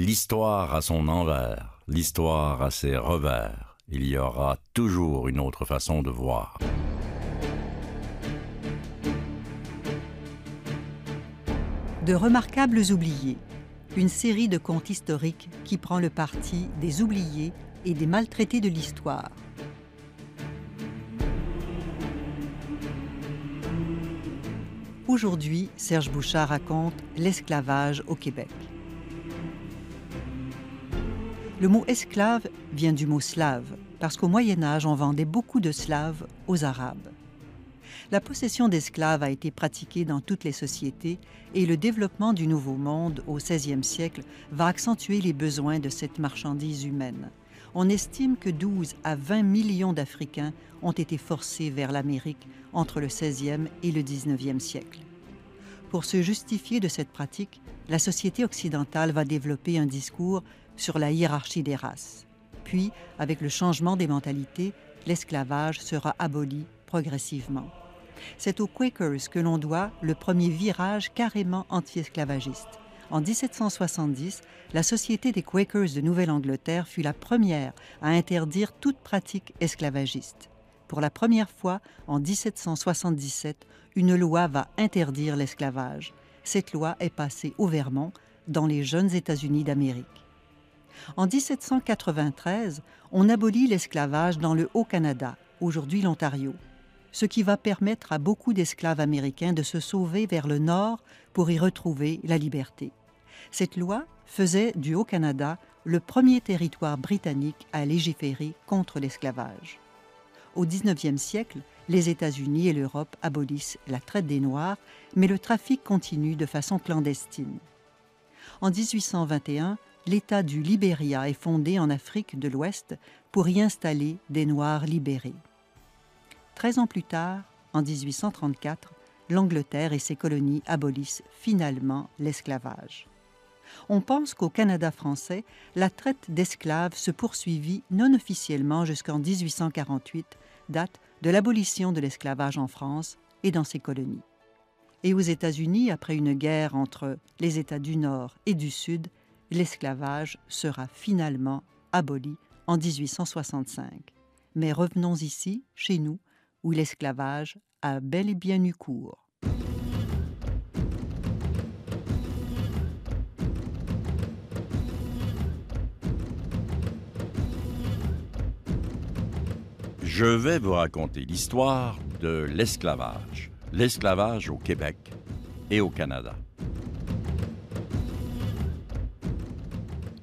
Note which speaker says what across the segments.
Speaker 1: L'histoire a son envers, l'histoire a ses revers. Il y aura toujours une autre façon de voir.
Speaker 2: De remarquables oubliés, une série de contes historiques qui prend le parti des oubliés et des maltraités de l'histoire. Aujourd'hui, Serge Bouchard raconte l'esclavage au Québec. Le mot esclave vient du mot slave, parce qu'au Moyen Âge, on vendait beaucoup de slaves aux Arabes. La possession d'esclaves a été pratiquée dans toutes les sociétés et le développement du Nouveau Monde au 16e siècle va accentuer les besoins de cette marchandise humaine. On estime que 12 à 20 millions d'Africains ont été forcés vers l'Amérique entre le 16e et le 19e siècle. Pour se justifier de cette pratique, la société occidentale va développer un discours sur la hiérarchie des races. Puis, avec le changement des mentalités, l'esclavage sera aboli progressivement. C'est aux Quakers que l'on doit le premier virage carrément anti-esclavagiste. En 1770, la Société des Quakers de Nouvelle-Angleterre fut la première à interdire toute pratique esclavagiste. Pour la première fois, en 1777, une loi va interdire l'esclavage. Cette loi est passée au Vermont, dans les jeunes États-Unis d'Amérique. En 1793, on abolit l'esclavage dans le Haut-Canada, aujourd'hui l'Ontario, ce qui va permettre à beaucoup d'esclaves américains de se sauver vers le nord pour y retrouver la liberté. Cette loi faisait du Haut-Canada le premier territoire britannique à légiférer contre l'esclavage. Au 19e siècle, les États-Unis et l'Europe abolissent la traite des Noirs, mais le trafic continue de façon clandestine. En 1821, l'État du Libéria est fondé en Afrique de l'Ouest pour y installer des Noirs libérés. Treize ans plus tard, en 1834, l'Angleterre et ses colonies abolissent finalement l'esclavage. On pense qu'au Canada français, la traite d'esclaves se poursuivit non officiellement jusqu'en 1848, date de l'abolition de l'esclavage en France et dans ses colonies. Et aux États-Unis, après une guerre entre les États du Nord et du Sud, l'esclavage sera finalement aboli en 1865. Mais revenons ici, chez nous, où l'esclavage a bel et bien eu cours.
Speaker 1: Je vais vous raconter l'histoire de l'esclavage, l'esclavage au Québec et au Canada.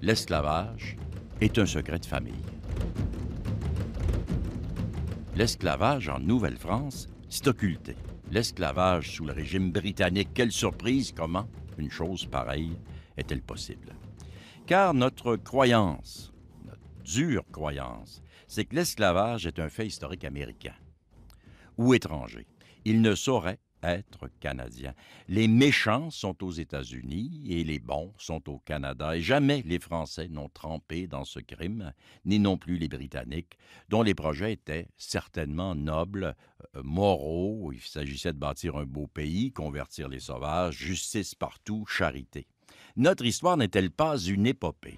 Speaker 1: l'esclavage est un secret de famille. L'esclavage en Nouvelle-France, c'est occulté. L'esclavage sous le régime britannique, quelle surprise, comment une chose pareille est-elle possible? Car notre croyance, notre dure croyance, c'est que l'esclavage est un fait historique américain ou étranger. Il ne saurait être Canadien. Les méchants sont aux États-Unis et les bons sont au Canada, et jamais les Français n'ont trempé dans ce crime, ni non plus les Britanniques, dont les projets étaient certainement nobles, euh, moraux, il s'agissait de bâtir un beau pays, convertir les sauvages, justice partout, charité. Notre histoire n'est-elle pas une épopée?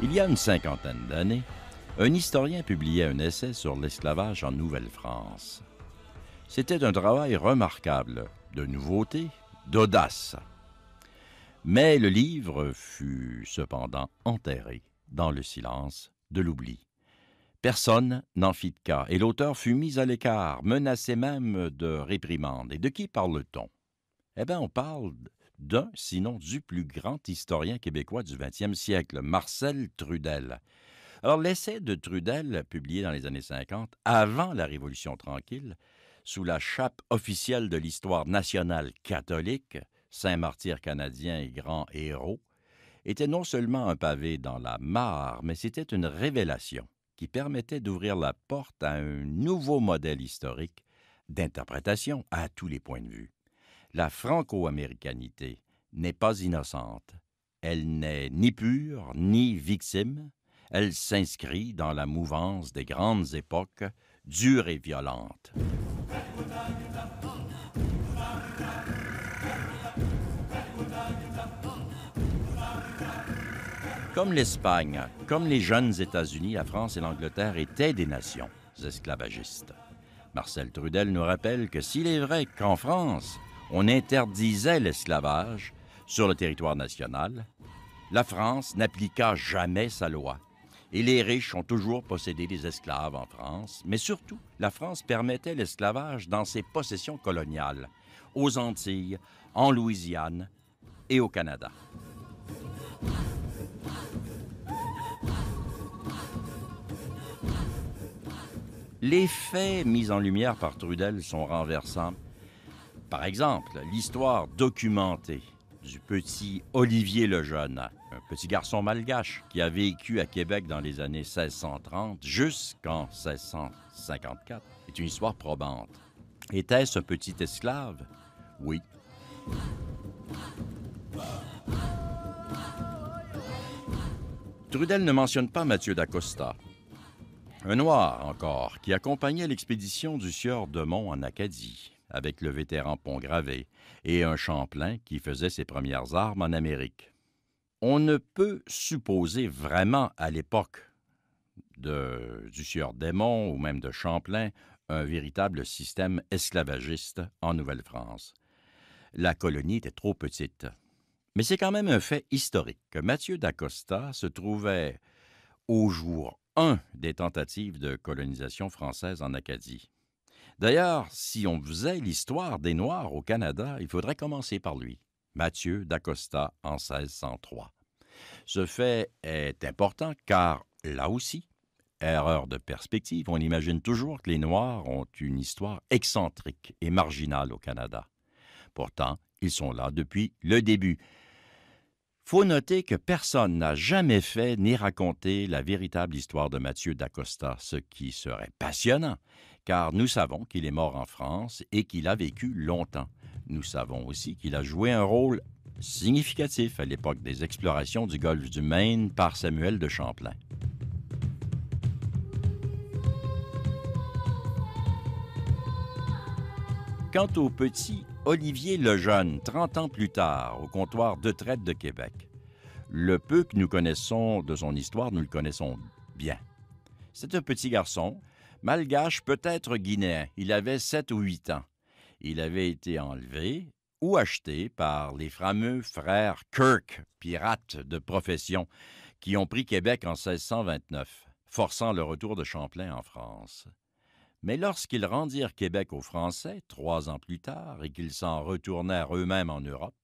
Speaker 1: Il y a une cinquantaine d'années, un historien publiait un essai sur l'esclavage en Nouvelle-France. C'était un travail remarquable, de nouveauté, d'audace. Mais le livre fut cependant enterré dans le silence de l'oubli. Personne n'en fit de cas, et l'auteur fut mis à l'écart, menacé même de réprimande. Et de qui parle-t-on? Eh bien, on parle d'un, sinon du plus grand historien québécois du 20e siècle, Marcel Trudel. Alors, l'essai de Trudel, publié dans les années 50, avant la Révolution tranquille, sous la chape officielle de l'histoire nationale catholique, Saint-Martyr canadien et grand héros, était non seulement un pavé dans la mare, mais c'était une révélation qui permettait d'ouvrir la porte à un nouveau modèle historique d'interprétation à tous les points de vue. La franco-américanité n'est pas innocente. Elle n'est ni pure ni victime. Elle s'inscrit dans la mouvance des grandes époques, dures et violentes. Comme l'Espagne, comme les jeunes États-Unis, la France et l'Angleterre étaient des nations esclavagistes. Marcel Trudel nous rappelle que s'il est vrai qu'en France, on interdisait l'esclavage sur le territoire national, la France n'appliqua jamais sa loi. Et les riches ont toujours possédé des esclaves en France, mais surtout, la France permettait l'esclavage dans ses possessions coloniales, aux Antilles, en Louisiane et au Canada. Les faits mis en lumière par Trudel sont renversants par exemple, l'histoire documentée du petit Olivier Le Jeune, un petit garçon malgache qui a vécu à Québec dans les années 1630 jusqu'en 1654, est une histoire probante. Était-ce un petit esclave? Oui. Trudel ne mentionne pas Mathieu d'Acosta, un noir encore qui accompagnait l'expédition du sieur de Mont en Acadie avec le vétéran Pont-Gravé, et un Champlain qui faisait ses premières armes en Amérique. On ne peut supposer vraiment à l'époque de, du sieur Démon ou même de Champlain un véritable système esclavagiste en Nouvelle-France. La colonie était trop petite. Mais c'est quand même un fait historique que Mathieu d'Acosta se trouvait au jour 1 des tentatives de colonisation française en Acadie. D'ailleurs, si on faisait l'histoire des Noirs au Canada, il faudrait commencer par lui, Mathieu d'Acosta en 1603. Ce fait est important car, là aussi, erreur de perspective, on imagine toujours que les Noirs ont une histoire excentrique et marginale au Canada. Pourtant, ils sont là depuis le début. Faut noter que personne n'a jamais fait ni raconté la véritable histoire de Mathieu d'Acosta, ce qui serait passionnant, car nous savons qu'il est mort en France et qu'il a vécu longtemps. Nous savons aussi qu'il a joué un rôle significatif à l'époque des explorations du golfe du Maine par Samuel de Champlain. Quant au petit Olivier Lejeune, 30 ans plus tard, au comptoir de traite de Québec, le peu que nous connaissons de son histoire, nous le connaissons bien. C'est un petit garçon malgache, peut-être guinéen. Il avait sept ou huit ans. Il avait été enlevé ou acheté par les fameux frères Kirk, pirates de profession, qui ont pris Québec en 1629, forçant le retour de Champlain en France. Mais lorsqu'ils rendirent Québec aux Français, trois ans plus tard, et qu'ils s'en retournèrent eux-mêmes en Europe,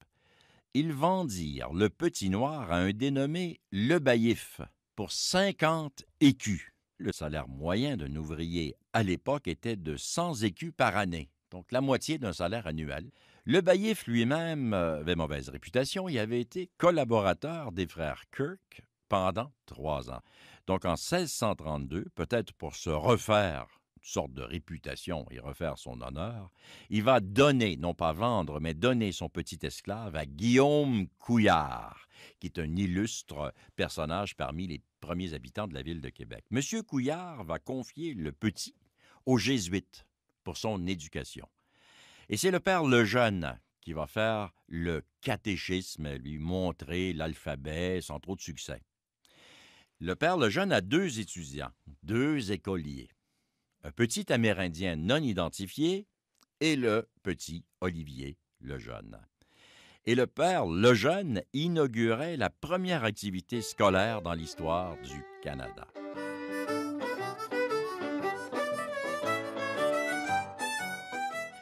Speaker 1: ils vendirent le petit noir à un dénommé Le Baïf pour cinquante écus le salaire moyen d'un ouvrier à l'époque était de 100 écus par année, donc la moitié d'un salaire annuel. Le baillif lui-même euh, avait mauvaise réputation Il avait été collaborateur des frères Kirk pendant trois ans. Donc en 1632, peut-être pour se refaire sorte de réputation et refaire son honneur, il va donner, non pas vendre, mais donner son petit esclave à Guillaume Couillard, qui est un illustre personnage parmi les premiers habitants de la ville de Québec. Monsieur Couillard va confier le petit aux jésuites pour son éducation. Et c'est le père Lejeune qui va faire le catéchisme, lui montrer l'alphabet sans trop de succès. Le père Lejeune a deux étudiants, deux écoliers un petit Amérindien non identifié et le petit Olivier Lejeune. Et le père Lejeune inaugurait la première activité scolaire dans l'histoire du Canada.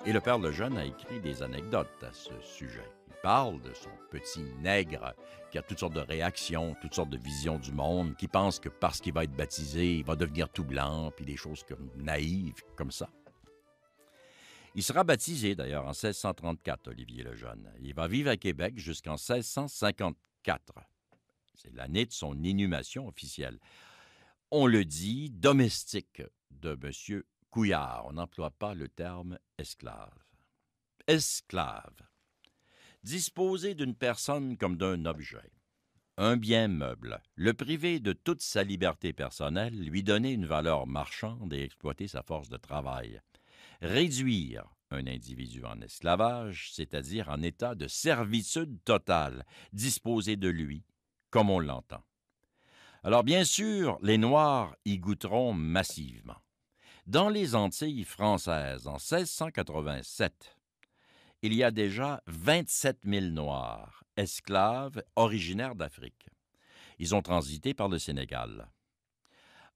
Speaker 1: Et le père Lejeune a écrit des anecdotes à ce sujet parle de son petit nègre qui a toutes sortes de réactions, toutes sortes de visions du monde, qui pense que parce qu'il va être baptisé, il va devenir tout blanc, puis des choses comme naïves comme ça. Il sera baptisé d'ailleurs en 1634, Olivier le Jeune. Il va vivre à Québec jusqu'en 1654. C'est l'année de son inhumation officielle. On le dit domestique de M. Couillard. On n'emploie pas le terme esclave. Esclave disposer d'une personne comme d'un objet. Un bien meuble, le priver de toute sa liberté personnelle, lui donner une valeur marchande et exploiter sa force de travail. Réduire un individu en esclavage, c'est-à-dire en état de servitude totale, disposer de lui, comme on l'entend. Alors bien sûr, les Noirs y goûteront massivement. Dans les Antilles françaises, en 1687, il y a déjà 27 000 Noirs, esclaves, originaires d'Afrique. Ils ont transité par le Sénégal.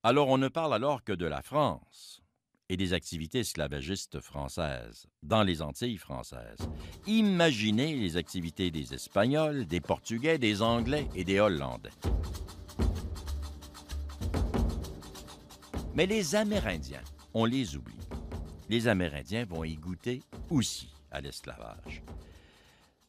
Speaker 1: Alors on ne parle alors que de la France et des activités esclavagistes françaises dans les Antilles françaises. Imaginez les activités des Espagnols, des Portugais, des Anglais et des Hollandais. Mais les Amérindiens, on les oublie. Les Amérindiens vont y goûter aussi à l'esclavage.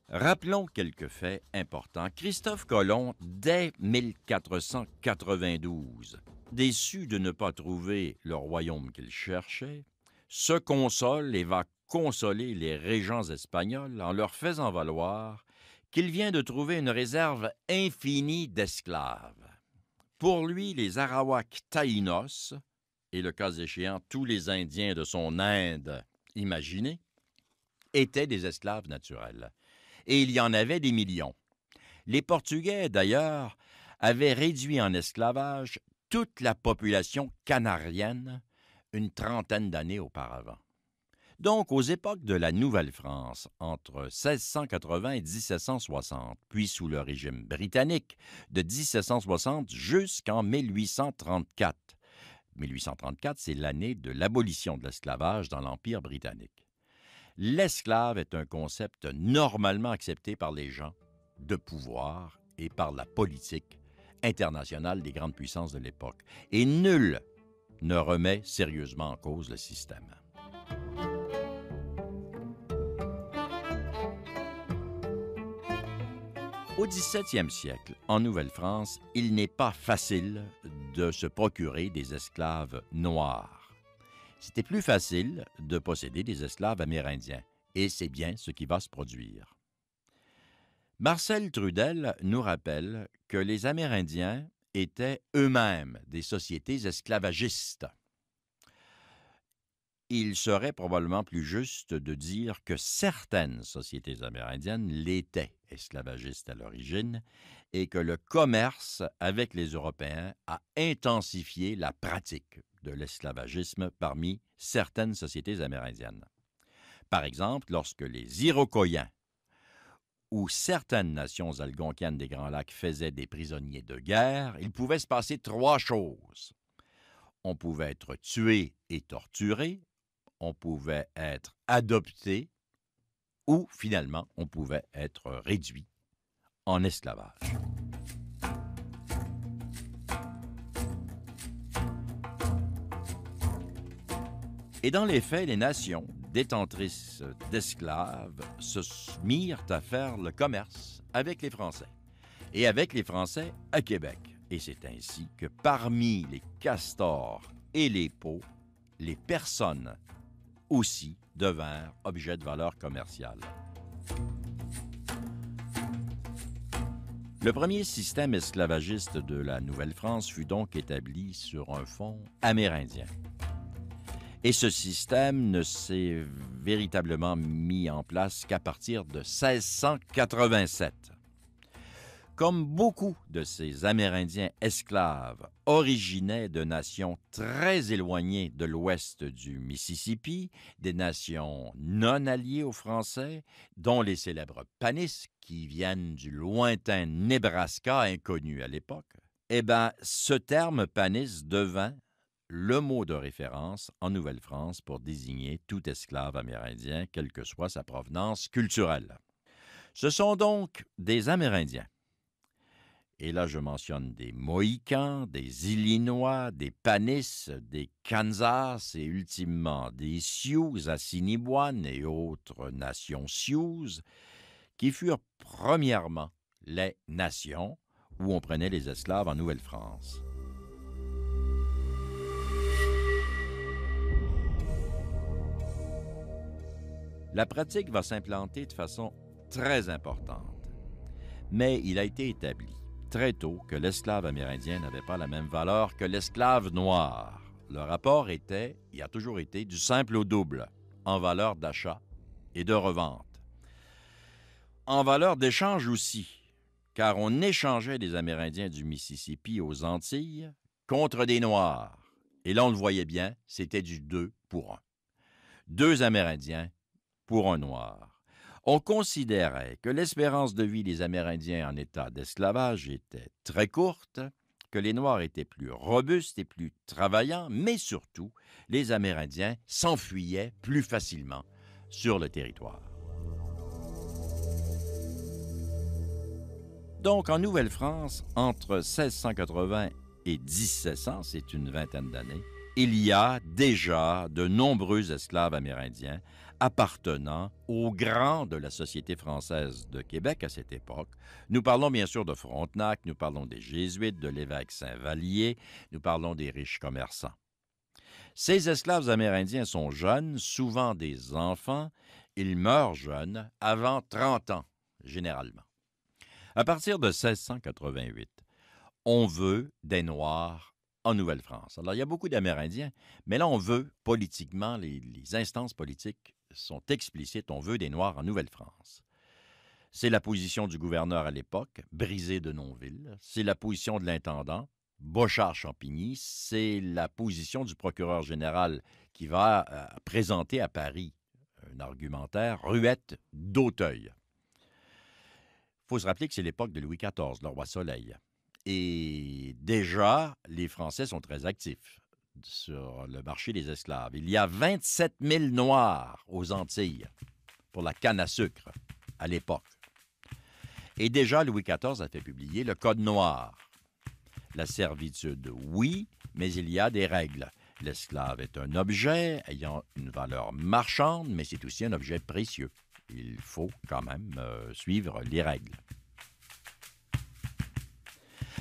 Speaker 1: Rappelons quelques faits importants. Christophe Colomb, dès 1492, déçu de ne pas trouver le royaume qu'il cherchait, se console et va consoler les régents espagnols en leur faisant valoir qu'il vient de trouver une réserve infinie d'esclaves. Pour lui, les Arawaks Taïnos, et le cas échéant tous les Indiens de son Inde imaginés, étaient des esclaves naturels. Et il y en avait des millions. Les Portugais, d'ailleurs, avaient réduit en esclavage toute la population canarienne une trentaine d'années auparavant. Donc, aux époques de la Nouvelle-France, entre 1680 et 1760, puis sous le régime britannique, de 1760 jusqu'en 1834. 1834, c'est l'année de l'abolition de l'esclavage dans l'Empire britannique l'esclave est un concept normalement accepté par les gens de pouvoir et par la politique internationale des grandes puissances de l'époque. Et nul ne remet sérieusement en cause le système. Au 17e siècle, en Nouvelle-France, il n'est pas facile de se procurer des esclaves noirs c'était plus facile de posséder des esclaves amérindiens, et c'est bien ce qui va se produire. Marcel Trudel nous rappelle que les Amérindiens étaient eux-mêmes des sociétés esclavagistes. Il serait probablement plus juste de dire que certaines sociétés amérindiennes l'étaient esclavagistes à l'origine et que le commerce avec les Européens a intensifié la pratique de l'esclavagisme parmi certaines sociétés amérindiennes. Par exemple, lorsque les Iroquois ou certaines nations algonquiennes des Grands Lacs faisaient des prisonniers de guerre, il pouvait se passer trois choses. On pouvait être tué et torturé, on pouvait être adopté, ou finalement on pouvait être réduit en esclavage. Et dans les faits, les nations détentrices d'esclaves se mirent à faire le commerce avec les Français et avec les Français à Québec. Et c'est ainsi que parmi les castors et les peaux, les personnes aussi devinrent objets de valeur commerciale. Le premier système esclavagiste de la Nouvelle-France fut donc établi sur un fonds amérindien. Et ce système ne s'est véritablement mis en place qu'à partir de 1687. Comme beaucoup de ces Amérindiens esclaves originaient de nations très éloignées de l'ouest du Mississippi, des nations non alliées aux Français, dont les célèbres Panis, qui viennent du lointain Nebraska inconnu à l'époque, eh bien, ce terme Panis devint, le mot de référence en Nouvelle-France pour désigner tout esclave amérindien, quelle que soit sa provenance culturelle. Ce sont donc des Amérindiens. Et là, je mentionne des Mohicans, des Illinois, des Panis, des Kansas et ultimement des Sioux, Assiniboines et autres nations Sioux, qui furent premièrement les nations où on prenait les esclaves en Nouvelle-France. la pratique va s'implanter de façon très importante. Mais il a été établi très tôt que l'esclave amérindien n'avait pas la même valeur que l'esclave noir. Le rapport était, et a toujours été, du simple au double en valeur d'achat et de revente. En valeur d'échange aussi, car on échangeait des Amérindiens du Mississippi aux Antilles contre des Noirs. Et là, on le voyait bien, c'était du deux pour un. Deux Amérindiens pour un Noir. On considérait que l'espérance de vie des Amérindiens en état d'esclavage était très courte, que les Noirs étaient plus robustes et plus travaillants, mais surtout, les Amérindiens s'enfuyaient plus facilement sur le territoire. Donc, en Nouvelle-France, entre 1680 et 1700, c'est une vingtaine d'années, il y a déjà de nombreux esclaves amérindiens, appartenant aux grands de la société française de Québec à cette époque. Nous parlons bien sûr de Frontenac, nous parlons des Jésuites, de l'évêque Saint-Vallier, nous parlons des riches commerçants. Ces esclaves amérindiens sont jeunes, souvent des enfants, ils meurent jeunes, avant 30 ans, généralement. À partir de 1688, on veut des Noirs en Nouvelle-France. Alors, il y a beaucoup d'Amérindiens, mais là, on veut politiquement, les, les instances politiques sont explicites. On veut des Noirs en Nouvelle-France. C'est la position du gouverneur à l'époque, brisé de Nonville. C'est la position de l'intendant, Bochard-Champigny. C'est la position du procureur général qui va euh, présenter à Paris un argumentaire, Ruette d'Auteuil. Il faut se rappeler que c'est l'époque de Louis XIV, le roi Soleil. Et déjà, les Français sont très actifs sur le marché des esclaves. Il y a 27 000 Noirs aux Antilles pour la canne à sucre à l'époque. Et déjà, Louis XIV a fait publier le Code noir. La servitude, oui, mais il y a des règles. L'esclave est un objet ayant une valeur marchande, mais c'est aussi un objet précieux. Il faut quand même euh, suivre les règles.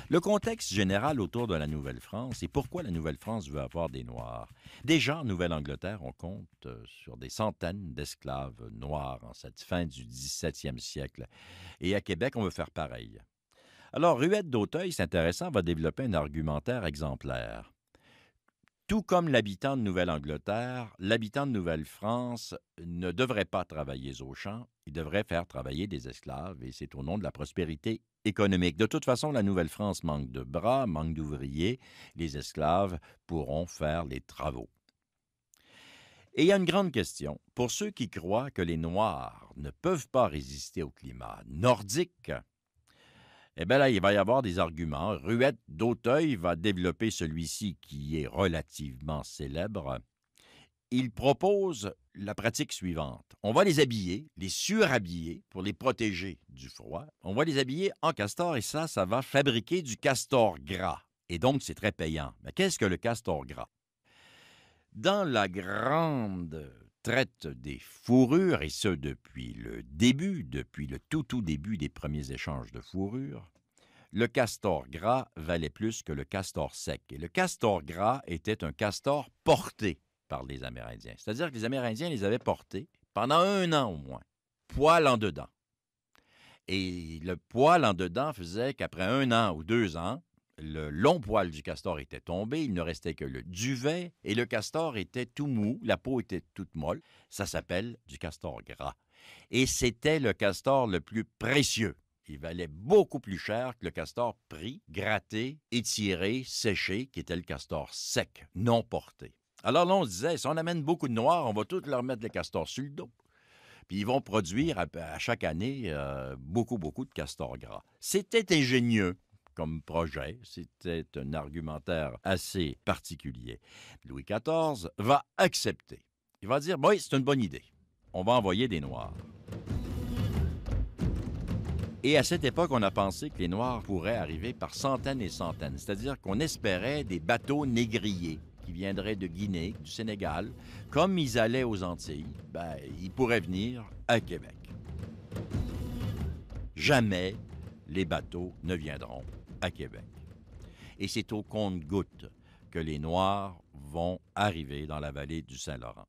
Speaker 1: Le contexte général autour de la Nouvelle-France et pourquoi la Nouvelle-France veut avoir des Noirs. Déjà en Nouvelle-Angleterre, on compte euh, sur des centaines d'esclaves noirs en cette fin du 17e siècle. Et à Québec, on veut faire pareil. Alors, Ruette d'Auteuil, c'est intéressant, va développer un argumentaire exemplaire. Tout comme l'habitant de Nouvelle-Angleterre, l'habitant de Nouvelle-France ne devrait pas travailler aux champs, il devrait faire travailler des esclaves, et c'est au nom de la prospérité économique. De toute façon, la Nouvelle-France manque de bras, manque d'ouvriers, les esclaves pourront faire les travaux. Et il y a une grande question. Pour ceux qui croient que les Noirs ne peuvent pas résister au climat nordique, eh bien là, il va y avoir des arguments. Ruette d'Auteuil va développer celui-ci qui est relativement célèbre. Il propose la pratique suivante. On va les habiller, les surhabiller pour les protéger du froid. On va les habiller en castor et ça, ça va fabriquer du castor gras. Et donc, c'est très payant. Mais qu'est-ce que le castor gras? Dans la grande traite des fourrures, et ce depuis le début, depuis le tout tout début des premiers échanges de fourrures, le castor gras valait plus que le castor sec. Et le castor gras était un castor porté par les Amérindiens. C'est-à-dire que les Amérindiens les avaient portés pendant un an au moins, poil en dedans. Et le poil en dedans faisait qu'après un an ou deux ans, le long poil du castor était tombé, il ne restait que le duvet, et le castor était tout mou, la peau était toute molle. Ça s'appelle du castor gras. Et c'était le castor le plus précieux. Il valait beaucoup plus cher que le castor pris, gratté, étiré, séché, qui était le castor sec, non porté. Alors là, on se disait, si on amène beaucoup de noirs, on va tous leur mettre le castors sur le dos. Puis ils vont produire à, chaque année euh, beaucoup, beaucoup de castor gras. C'était ingénieux comme projet. C'était un argumentaire assez particulier. Louis XIV va accepter. Il va dire, oui, c'est une bonne idée. On va envoyer des Noirs. Et à cette époque, on a pensé que les Noirs pourraient arriver par centaines et centaines, c'est-à-dire qu'on espérait des bateaux négriers qui viendraient de Guinée, du Sénégal. Comme ils allaient aux Antilles, ben, ils pourraient venir à Québec. Jamais les bateaux ne viendront à Québec. Et c'est au compte-goutte que les Noirs vont arriver dans la vallée du Saint-Laurent.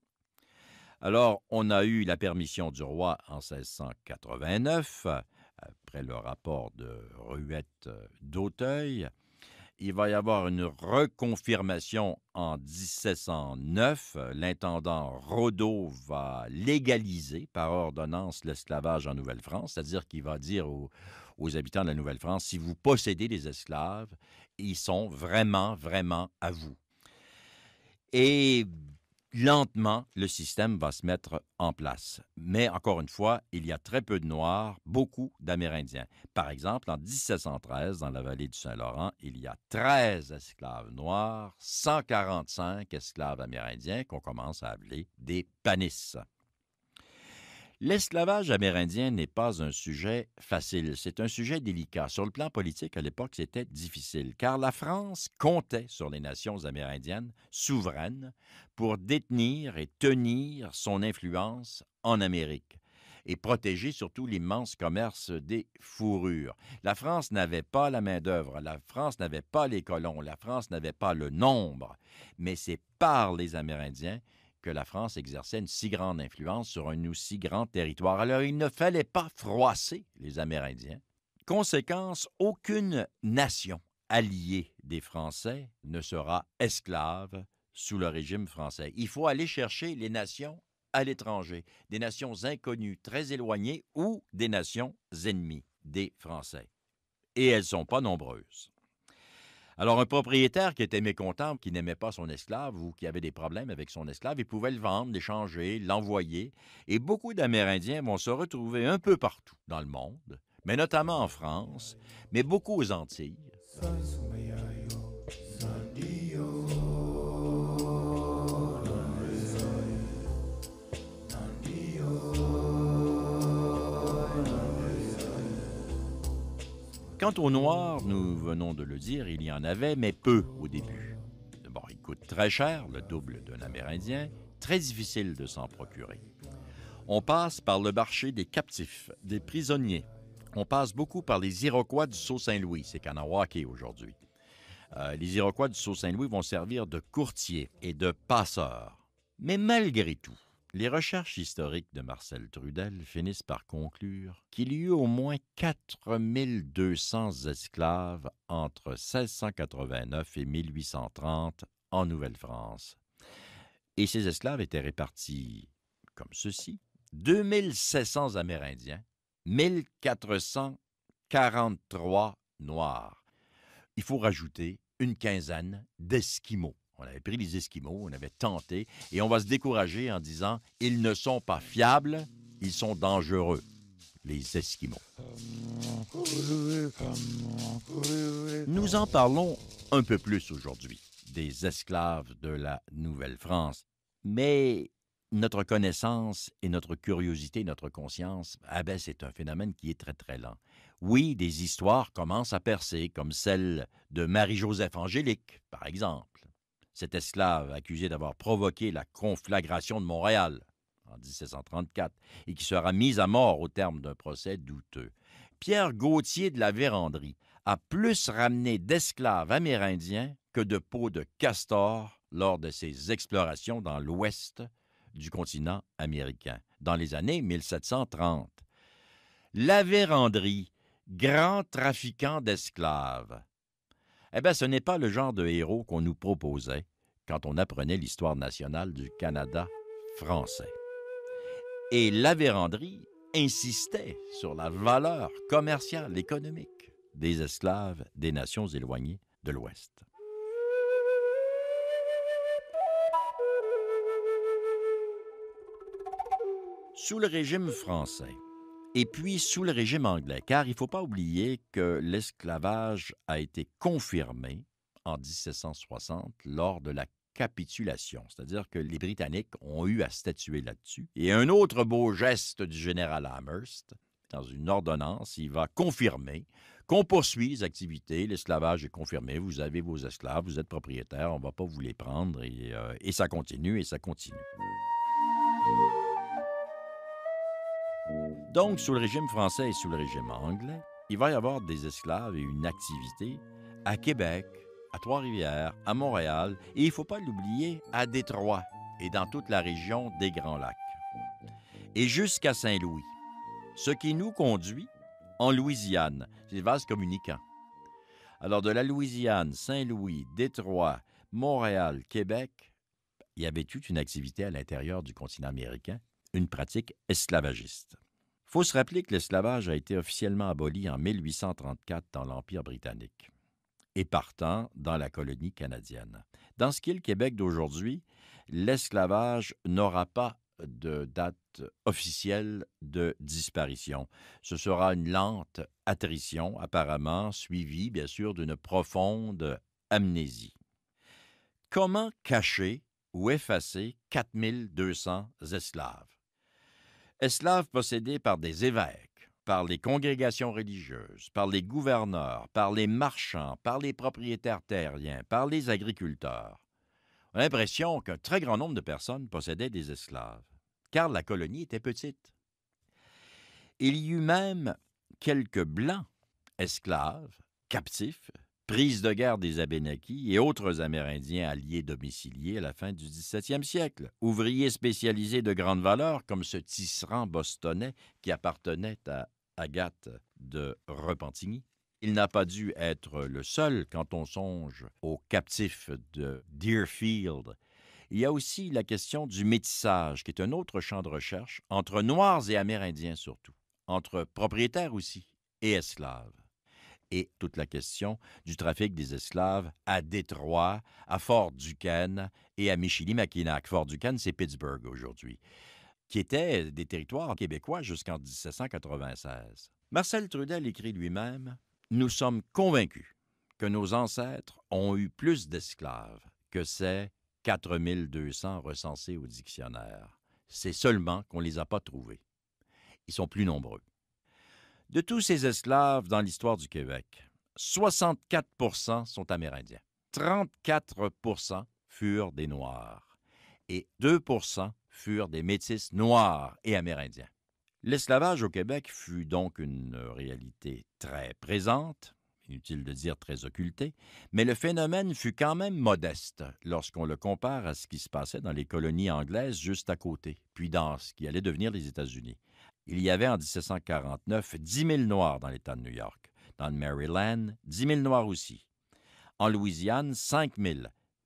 Speaker 1: Alors, on a eu la permission du roi en 1689, après le rapport de Ruette d'Auteuil. Il va y avoir une reconfirmation en 1709. L'intendant Rodeau va légaliser par ordonnance l'esclavage en Nouvelle-France, c'est-à-dire qu'il va dire aux, aux habitants de la Nouvelle-France, si vous possédez des esclaves, ils sont vraiment, vraiment à vous. Et lentement, le système va se mettre en place. Mais encore une fois, il y a très peu de Noirs, beaucoup d'Amérindiens. Par exemple, en 1713, dans la vallée du Saint-Laurent, il y a 13 esclaves noirs, 145 esclaves amérindiens qu'on commence à appeler des panisses. L'esclavage amérindien n'est pas un sujet facile, c'est un sujet délicat. Sur le plan politique, à l'époque, c'était difficile, car la France comptait sur les nations amérindiennes souveraines pour détenir et tenir son influence en Amérique et protéger surtout l'immense commerce des fourrures. La France n'avait pas la main-d'œuvre, la France n'avait pas les colons, la France n'avait pas le nombre, mais c'est par les Amérindiens que la France exerçait une si grande influence sur un aussi grand territoire. Alors il ne fallait pas froisser les Amérindiens. Conséquence, aucune nation alliée des Français ne sera esclave sous le régime français. Il faut aller chercher les nations à l'étranger, des nations inconnues, très éloignées ou des nations ennemies des Français. Et elles ne sont pas nombreuses. Alors, un propriétaire qui était mécontent, qui n'aimait pas son esclave ou qui avait des problèmes avec son esclave, il pouvait le vendre, l'échanger, l'envoyer. Et beaucoup d'Amérindiens vont se retrouver un peu partout dans le monde, mais notamment en France, mais beaucoup aux Antilles. Quant aux Noirs, nous venons de le dire, il y en avait, mais peu au début. D'abord, ils coûtent très cher, le double d'un Amérindien, très difficile de s'en procurer. On passe par le marché des captifs, des prisonniers. On passe beaucoup par les Iroquois du Sault-Saint-Louis, c'est Kanawake aujourd'hui. Euh, les Iroquois du Sault-Saint-Louis vont servir de courtiers et de passeurs. Mais malgré tout, les recherches historiques de Marcel Trudel finissent par conclure qu'il y eut au moins 4200 esclaves entre 1689 et 1830 en Nouvelle-France. Et ces esclaves étaient répartis comme ceci 2600 Amérindiens, 1443 Noirs. Il faut rajouter une quinzaine d'Esquimaux. On avait pris les Esquimaux, on avait tenté, et on va se décourager en disant ils ne sont pas fiables, ils sont dangereux, les Esquimaux. Nous en parlons un peu plus aujourd'hui, des esclaves de la Nouvelle-France, mais notre connaissance et notre curiosité, notre conscience, ah ben c'est un phénomène qui est très très lent. Oui, des histoires commencent à percer, comme celle de Marie-Joseph Angélique, par exemple cet esclave accusé d'avoir provoqué la conflagration de Montréal en 1734 et qui sera mis à mort au terme d'un procès douteux. Pierre Gauthier de la Véranderie a plus ramené d'esclaves amérindiens que de peaux de castor lors de ses explorations dans l'ouest du continent américain, dans les années 1730. La Véranderie, grand trafiquant d'esclaves, eh bien, ce n'est pas le genre de héros qu'on nous proposait quand on apprenait l'histoire nationale du Canada français. Et la insistait sur la valeur commerciale, économique des esclaves des nations éloignées de l'Ouest. Sous le régime français, et puis sous le régime anglais, car il ne faut pas oublier que l'esclavage a été confirmé en 1760 lors de la capitulation, c'est-à-dire que les Britanniques ont eu à statuer là-dessus. Et un autre beau geste du général Amherst, dans une ordonnance, il va confirmer qu'on poursuit les activités, l'esclavage est confirmé, vous avez vos esclaves, vous êtes propriétaires, on ne va pas vous les prendre, et, euh, et ça continue, et ça continue. Donc, sous le régime français et sous le régime anglais, il va y avoir des esclaves et une activité à Québec, à Trois-Rivières, à Montréal, et il ne faut pas l'oublier, à Détroit et dans toute la région des Grands Lacs. Et jusqu'à Saint-Louis, ce qui nous conduit en Louisiane, c'est les vases Alors de la Louisiane, Saint-Louis, Détroit, Montréal, Québec, il y avait toute une activité à l'intérieur du continent américain une pratique esclavagiste. Faut se rappeler que l'esclavage a été officiellement aboli en 1834 dans l'Empire britannique et partant dans la colonie canadienne. Dans ce qu'est le Québec d'aujourd'hui, l'esclavage n'aura pas de date officielle de disparition. Ce sera une lente attrition, apparemment, suivie bien sûr d'une profonde amnésie. Comment cacher ou effacer 4200 esclaves? esclaves possédés par des évêques, par les congrégations religieuses, par les gouverneurs, par les marchands, par les propriétaires terriens, par les agriculteurs. On a l'impression qu'un très grand nombre de personnes possédaient des esclaves, car la colonie était petite. Il y eut même quelques blancs, esclaves, captifs, prise de guerre des abénaquis et autres Amérindiens alliés domiciliés à la fin du XVIIe siècle, ouvriers spécialisés de grande valeur comme ce tisserand bostonnais qui appartenait à Agathe de Repentigny. Il n'a pas dû être le seul quand on songe aux captifs de Deerfield. Il y a aussi la question du métissage, qui est un autre champ de recherche, entre Noirs et Amérindiens surtout, entre propriétaires aussi et esclaves et toute la question du trafic des esclaves à Détroit, à Fort-Duquesne et à Michilimackinac. Fort-Duquesne, c'est Pittsburgh aujourd'hui, qui étaient des territoires québécois jusqu'en 1796. Marcel Trudel écrit lui-même Nous sommes convaincus que nos ancêtres ont eu plus d'esclaves que ces 4200 recensés au dictionnaire. C'est seulement qu'on ne les a pas trouvés. Ils sont plus nombreux. De tous ces esclaves dans l'histoire du Québec, 64 sont amérindiens, 34 furent des Noirs et 2 furent des métis noirs et amérindiens. L'esclavage au Québec fut donc une réalité très présente, inutile de dire très occultée, mais le phénomène fut quand même modeste lorsqu'on le compare à ce qui se passait dans les colonies anglaises juste à côté, puis dans ce qui allait devenir les États-Unis il y avait en 1749 10 000 Noirs dans l'État de New York. Dans le Maryland, 10 000 Noirs aussi. En Louisiane, 5 000.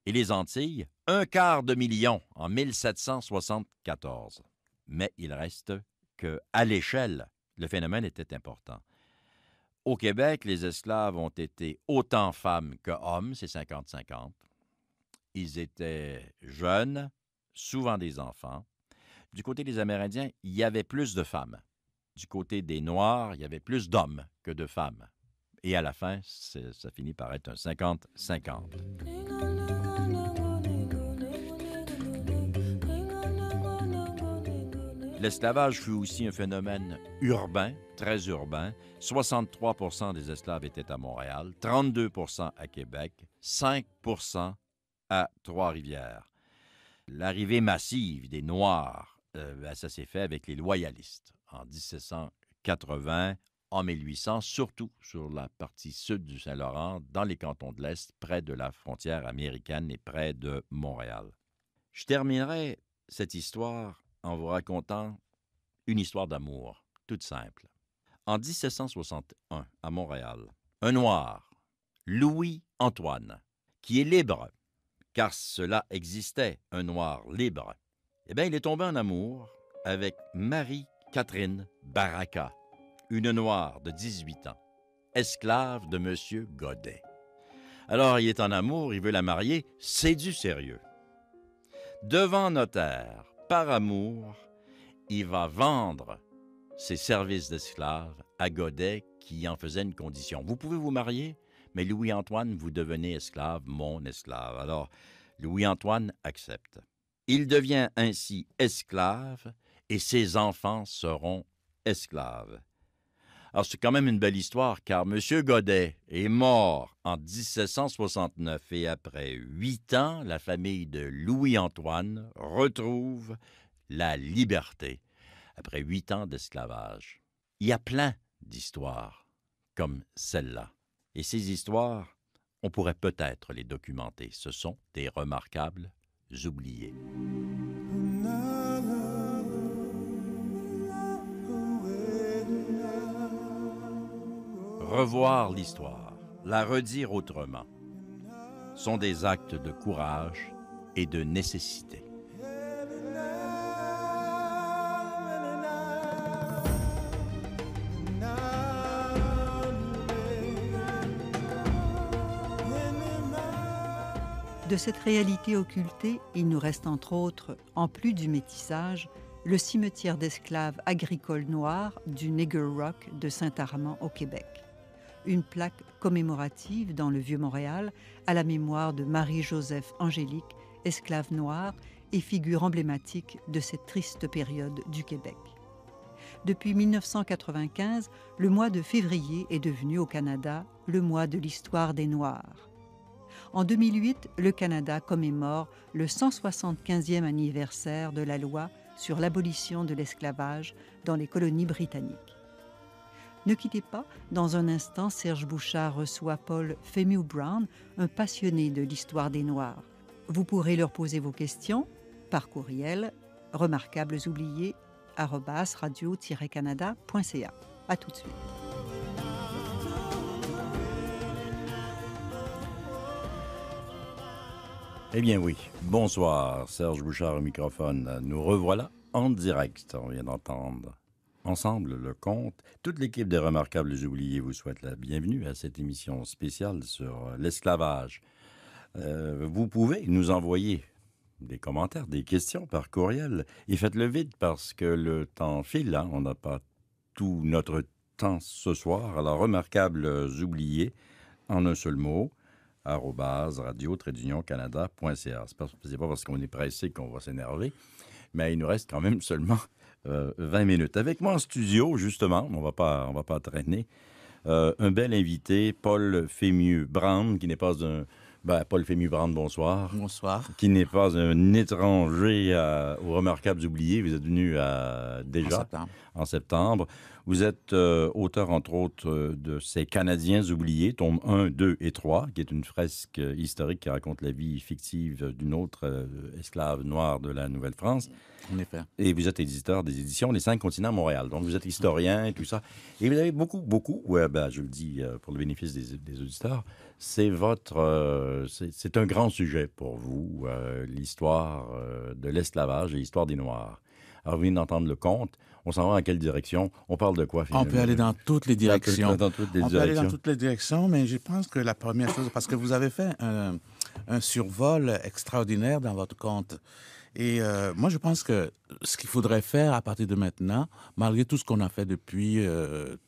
Speaker 1: Et les Antilles, un quart de million en 1774. Mais il reste que, à l'échelle, le phénomène était important. Au Québec, les esclaves ont été autant femmes que hommes, c'est 50-50. Ils étaient jeunes, souvent des enfants. Du côté des Amérindiens, il y avait plus de femmes. Du côté des Noirs, il y avait plus d'hommes que de femmes. Et à la fin, ça finit par être un 50-50. L'esclavage fut aussi un phénomène urbain, très urbain. 63 des esclaves étaient à Montréal, 32 à Québec, 5 à Trois-Rivières. L'arrivée massive des Noirs euh, ben, ça s'est fait avec les loyalistes en 1780, en 1800, surtout sur la partie sud du Saint-Laurent, dans les cantons de l'Est, près de la frontière américaine et près de Montréal. Je terminerai cette histoire en vous racontant une histoire d'amour, toute simple. En 1761, à Montréal, un Noir, Louis-Antoine, qui est libre, car cela existait, un Noir libre, eh bien, il est tombé en amour avec Marie-Catherine Baraka, une Noire de 18 ans, esclave de M. Godet. Alors, il est en amour, il veut la marier, c'est du sérieux. Devant notaire, par amour, il va vendre ses services d'esclave à Godet qui en faisait une condition. Vous pouvez vous marier, mais Louis-Antoine, vous devenez esclave, mon esclave. Alors, Louis-Antoine accepte. Il devient ainsi esclave et ses enfants seront esclaves. Alors c'est quand même une belle histoire car M. Godet est mort en 1769 et après huit ans, la famille de Louis-Antoine retrouve la liberté après huit ans d'esclavage. Il y a plein d'histoires comme celle-là. Et ces histoires, on pourrait peut-être les documenter. Ce sont des remarquables oubliés. Revoir l'histoire, la redire autrement, sont des actes de courage et de nécessité.
Speaker 2: De cette réalité occultée, il nous reste entre autres, en plus du métissage, le cimetière d'esclaves agricoles noirs du Nigger Rock de Saint-Armand au Québec. Une plaque commémorative dans le Vieux-Montréal à la mémoire de Marie-Joseph Angélique, esclave noire et figure emblématique de cette triste période du Québec. Depuis 1995, le mois de février est devenu au Canada le mois de l'histoire des Noirs. En 2008, le Canada commémore le 175e anniversaire de la loi sur l'abolition de l'esclavage dans les colonies britanniques. Ne quittez pas, dans un instant, Serge Bouchard reçoit Paul Femu Brown, un passionné de l'histoire des Noirs. Vous pourrez leur poser vos questions par courriel remarquables oubliés canadaca À tout de suite.
Speaker 1: Eh bien oui, bonsoir, Serge Bouchard au microphone. Nous revoilà en direct, on vient d'entendre. Ensemble, le compte, toute l'équipe des Remarquables Oubliés vous souhaite la bienvenue à cette émission spéciale sur l'esclavage. Euh, vous pouvez nous envoyer des commentaires, des questions par courriel et faites-le vite parce que le temps file, hein. on n'a pas tout notre temps ce soir. Alors, Remarquables Oubliés, en un seul mot, radio canadaca C'est pas parce qu'on est pressé qu'on va s'énerver, mais il nous reste quand même seulement 20 euh, minutes. Avec moi en studio, justement, on va pas, on va pas traîner, euh, un bel invité, Paul fémieux brand qui n'est pas un ben, Paul fémy bonsoir. Bonsoir. Qui n'est pas un étranger aux Remarquables oubliés. Vous êtes venu euh, déjà en septembre. Vous êtes euh, auteur, entre autres, euh, de Ces Canadiens oubliés, tombe 1, 2 et 3, qui est une fresque historique qui raconte la vie fictive d'une autre esclave noire de la Nouvelle-France. En effet. Et vous êtes éditeur des éditions Les Cinq Continents Montréal. Donc, vous êtes historien et tout ça. Et vous avez beaucoup, beaucoup, ouais, ben, je le dis pour le bénéfice des, des auditeurs, c'est votre, euh, c'est un grand sujet pour vous, euh, l'histoire euh, de l'esclavage et l'histoire des Noirs. Alors, vous venez d'entendre le conte. On s'en va dans quelle direction On parle de quoi finalement On peut aller dans toutes les directions. On peut aller dans toutes
Speaker 3: les directions, mais je pense que la première chose, parce que vous avez fait un survol extraordinaire dans votre conte. Et euh, moi, je pense que ce qu'il faudrait faire à partir de maintenant, malgré tout ce qu'on a fait depuis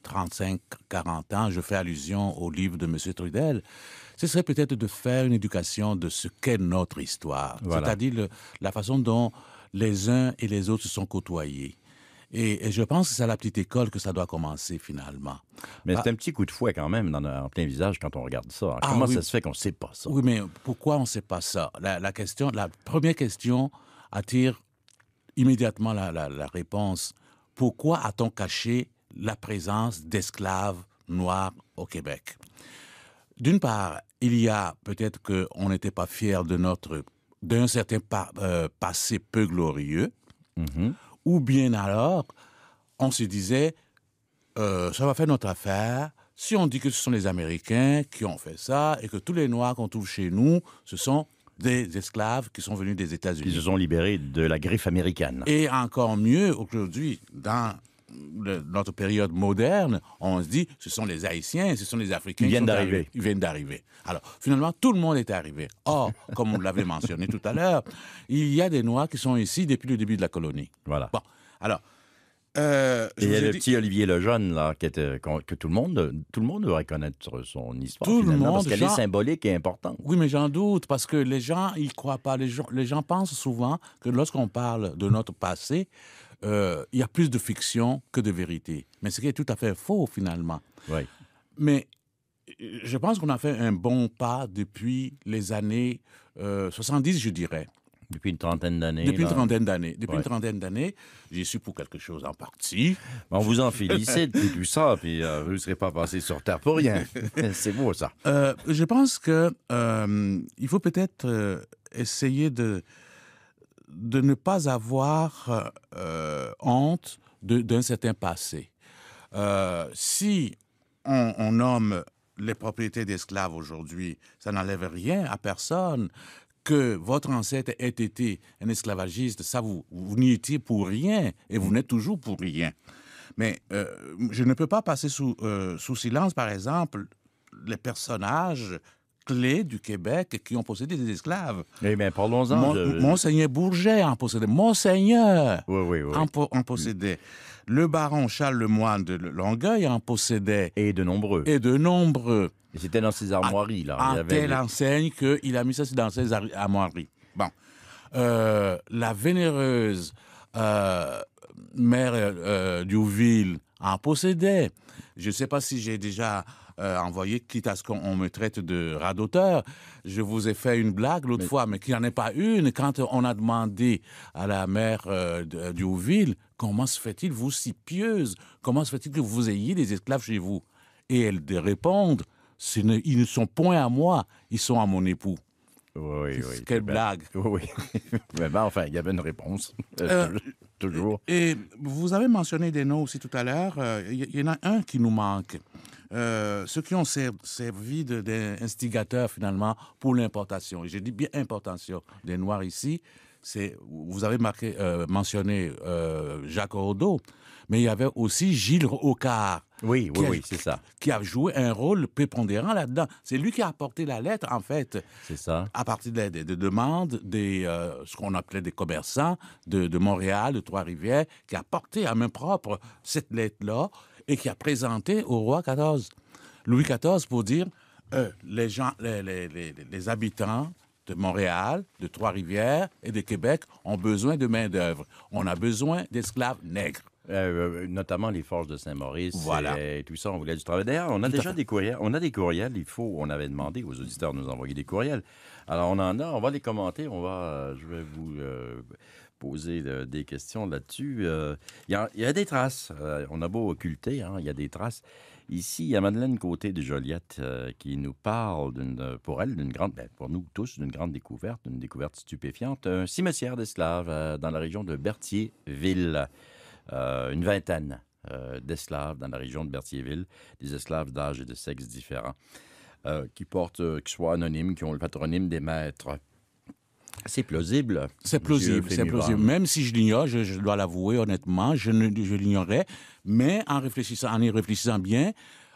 Speaker 3: 35, euh, 40 ans, je fais allusion au livre de M. Trudel, ce serait peut-être de faire une éducation de ce qu'est notre histoire, c'est-à-dire la façon dont les uns et les autres se sont côtoyés. Et, je pense que c'est à la petite école que ça doit commencer finalement. Mais ah. c'est un petit coup de fouet quand même dans, en plein visage quand on regarde ça. Ah Comment ça se fait qu'on ne sait pas ça? Oui, mais pourquoi on ne sait pas ça? La, la question, la première question, attire immédiatement la, réponse. Pourquoi a-t-on caché la présence d'esclaves noirs au Québec D'une part, il y a peut-être qu'on n'était pas fier de notre d'un certain euh, passé peu glorieux, mm-hmm. ou bien alors on se disait euh, ça va faire notre affaire. Si on dit que ce sont les Américains qui ont fait ça et que tous les Noirs qu'on trouve chez nous, ce sont des esclaves qui sont venus des États-Unis. Ils se sont libérés de la griffe américaine. Et encore mieux, aujourd'hui, dans notre période moderne, on se dit, ce sont les Haïtiens, ce sont les Africains. Ils viennent d'arriver. Ils viennent d'arriver. Alors, finalement, tout le monde est arrivé. Or, comme on l'avait mentionné tout à l'heure, il y a des Noirs qui sont ici depuis le début de la colonie. Voilà. Bon, alors, euh, il y a le petit Olivier Lejeune, là, qui était, que tout le monde tout le monde
Speaker 1: son histoire, parce qu'elle est symbolique et importante.
Speaker 3: Oui, mais j'en doute, parce que les gens, ils croient pas. Les gens, les gens pensent souvent que lorsqu'on parle de notre passé, euh, il y a plus de fiction que de vérité. Mais ce qui est tout à fait faux, finalement. Oui. Mais euh, je pense qu'on a fait un bon pas depuis les années 70, je dirais. Depuis une trentaine d'années. Depuis une trentaine d'années. Depuis une trentaine d'années, j'y suis pour quelque chose en partie. On vous en félicite, de tout ça, puis euh, vous ne serez pas passé sur Terre pour rien.
Speaker 1: C'est beau, ça.
Speaker 3: Euh, je pense que euh, il faut peut-être essayer de, de ne pas avoir honte d'un certain passé. si on, on nomme les propriétés d'esclaves aujourd'hui, ça n'enlève rien à personne que votre ancêtre ait été un esclavagiste, ça, vous, n'y étiez pour rien et vous n'êtes toujours pour rien. Mais euh, je ne peux pas passer sous euh, silence, par exemple, les personnages clés du Québec qui ont possédé des esclaves. Eh bien, parlons-en. Monseigneur Bourget en possédait. Monseigneur En, possédait. Le baron Charles Lemoine de Longueuil en possédait. Et de nombreux. Et de nombreux. c'était dans ses armoiries, là. À telle enseigne qu'il a mis ça dans ses armoiries. Bon. Euh, la vénéreuse euh, mère euh, en possédait. Je ne sais pas si j'ai déjà euh, envoyé, quitte à ce qu'on me traite de radoteur. Je vous ai fait une blague l'autre fois, mais qu'il n'y en ait pas une. Quand on a demandé à la mère euh, euh, d'Youville, comment se fait-il, vous si pieuse, comment se fait-il que vous ayez des esclaves chez vous Et elle répond, ils ne sont point à moi, ils sont à mon époux. Oui, oui. Quelle blague. Oui, oui. Ben, enfin, il y avait une réponse. Euh, toujours. Et vous avez mentionné des noms aussi tout à l'heure. Il y en a un qui nous manque. Euh, ceux qui ont servi d'instigateurs finalement pour l'importation. Et je dis bien importation des Noirs ici. C'est, vous avez marqué, euh, mentionné euh, Jacques Rodeau, mais il y avait aussi Gilles Rocard. Oui, oui, c'est ça. Qui a joué un rôle prépondérant là-dedans. C'est lui qui a apporté la lettre, en fait. C'est ça. À partir des, demandes des, ce qu'on appelait des commerçants de, de Montréal, de Trois-Rivières, qui a porté à main propre cette lettre-là et qui a présenté au roi XIV, Louis XIV, pour dire euh, les, gens, les, les, les, habitants de Montréal, de Trois-Rivières et de Québec ont besoin de main-d'œuvre. On a besoin d'esclaves nègres. Euh, euh, notamment les forges de Saint-Maurice voilà. et tout ça, on voulait du travail. D'ailleurs, on a déjà des courriels. On a
Speaker 1: des courriels, il faut, on avait demandé aux auditeurs de nous envoyer des courriels. Alors, on en a, on va les commenter, on va, je vais vous poser euh, des questions là-dessus. Euh, il y, a des traces. Euh, on a beau occulter, hein, il y a des traces. Ici, il y a Madeleine Côté de Joliette qui nous parle, pour elle, d'une grande, ben, pour nous tous, d'une grande découverte, d'une découverte stupéfiante, un cimetière d'esclaves dans la région de Berthierville, une vingtaine d'esclaves dans la région de Berthierville, des esclaves d'âge et de sexe différents, qui portent, qui soient anonymes, qui ont le patronyme des maîtres.
Speaker 3: C'est plausible. C'est plausible, c'est plausible. Même si je l'ignore, je, dois l'avouer honnêtement, je, ne, je l'ignorais. Mais en, réfléchissant, en y réfléchissant bien,